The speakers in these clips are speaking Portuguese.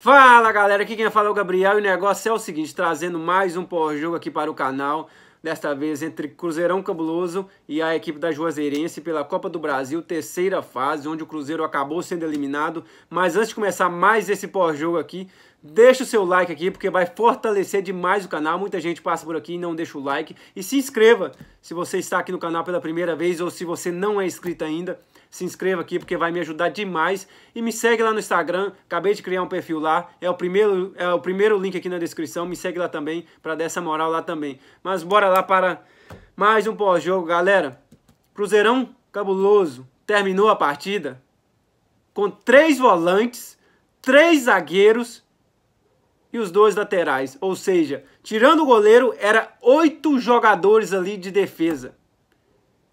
Fala galera, aqui quem fala é o Gabriel e o negócio é o seguinte, trazendo mais um pós-jogo aqui para o canal, desta vez entre Cruzeirão Cabuloso e a equipe da Juazeirense pela Copa do Brasil, terceira fase, onde o Cruzeiro acabou sendo eliminado, mas antes de começar mais esse pós-jogo aqui, Deixa o seu like aqui porque vai fortalecer demais o canal. Muita gente passa por aqui e não deixa o like. E se inscreva se você está aqui no canal pela primeira vez ou se você não é inscrito ainda se inscreva aqui porque vai me ajudar demais. E me segue lá no Instagram, acabei de criar um perfil lá, é o primeiro, é o primeiro link aqui na descrição, me segue lá também para dar essa moral lá também. Mas bora lá para mais um pós-jogo, galera. Cruzeirão cabuloso, terminou a partida com três volantes, três zagueiros e os dois laterais. Ou seja, tirando o goleiro, era oito jogadores ali de defesa.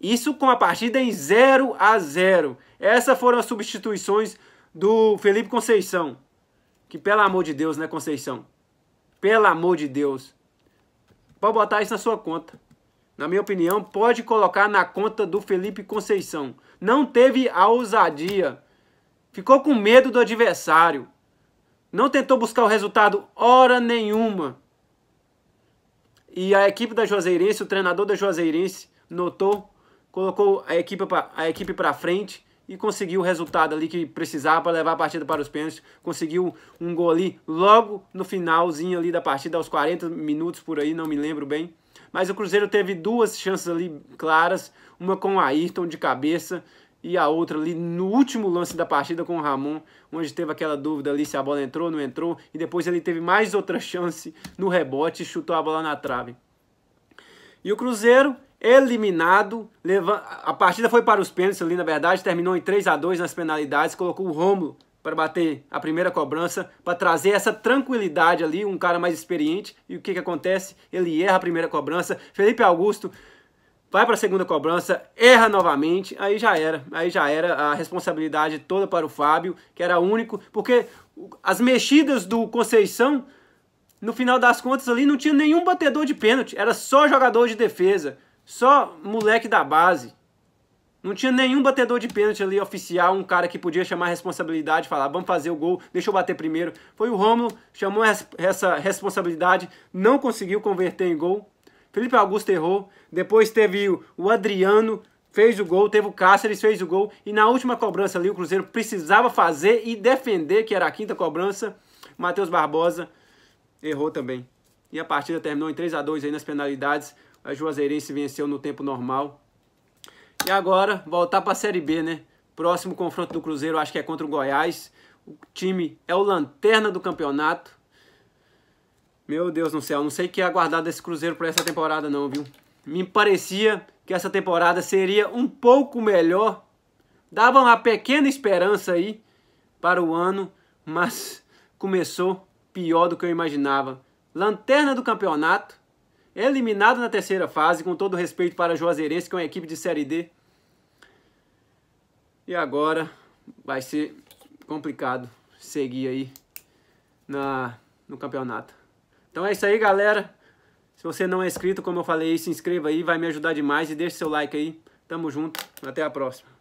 Isso com a partida em 0 a 0. Essas foram as substituições do Felipe Conceição. Que pelo amor de Deus, né, Conceição? Pelo amor de Deus. Pode botar isso na sua conta. Na minha opinião, pode colocar na conta do Felipe Conceição. Não teve a ousadia. Ficou com medo do adversário. Não tentou buscar o resultado hora nenhuma. E a equipe da Juazeirense, o treinador da Juazeirense, notou colocou a equipe pra, a equipe para frente e conseguiu o resultado ali que precisava para levar a partida para os pênaltis. Conseguiu um gol ali logo no finalzinho ali da partida, aos 40 minutos por aí, não me lembro bem. Mas o Cruzeiro teve duas chances ali claras, uma com o Ayrton de cabeça e a outra ali no último lance da partida com o Ramon, onde teve aquela dúvida ali se a bola entrou ou não entrou, e depois ele teve mais outra chance no rebote e chutou a bola na trave. E o Cruzeiro eliminado. A partida foi para os pênaltis ali, na verdade, terminou em 3 a 2 nas penalidades, colocou o Romulo para bater a primeira cobrança, para trazer essa tranquilidade ali, um cara mais experiente. E o que, que acontece? Ele erra a primeira cobrança. Felipe Augusto vai para a segunda cobrança, erra novamente, aí já era. Aí já era a responsabilidade toda para o Fábio, que era único, porque as mexidas do Conceição no final das contas ali não tinha nenhum batedor de pênalti, era só jogador de defesa. Só moleque da base. Não tinha nenhum batedor de pênalti ali oficial, um cara que podia chamar a responsabilidade, falar, vamos fazer o gol, deixa eu bater primeiro. Foi o Rômulo, chamou essa responsabilidade, não conseguiu converter em gol. Felipe Augusto errou, depois teve o Adriano, fez o gol, teve o Cáceres, fez o gol, e na última cobrança ali o Cruzeiro precisava fazer e defender, que era a quinta cobrança, Matheus Barbosa errou também. E a partida terminou em 3 a 2 aí nas penalidades. A Juazeirense venceu no tempo normal. E agora, voltar para a Série B, né? Próximo confronto do Cruzeiro, acho que é contra o Goiás. O time é o lanterna do campeonato. Meu Deus do céu, não sei o que é aguardar desse Cruzeiro para essa temporada não, viu? Me parecia que essa temporada seria um pouco melhor. Dava uma pequena esperança aí para o ano, mas começou pior do que eu imaginava. Lanterna do campeonato, eliminado na terceira fase, com todo respeito para a Juazeirense, que é uma equipe de Série D. E agora vai ser complicado seguir aí na, no campeonato. Então é isso aí, galera. Se você não é inscrito, como eu falei, se inscreva aí, vai me ajudar demais e deixe seu like aí. Tamo junto, até a próxima.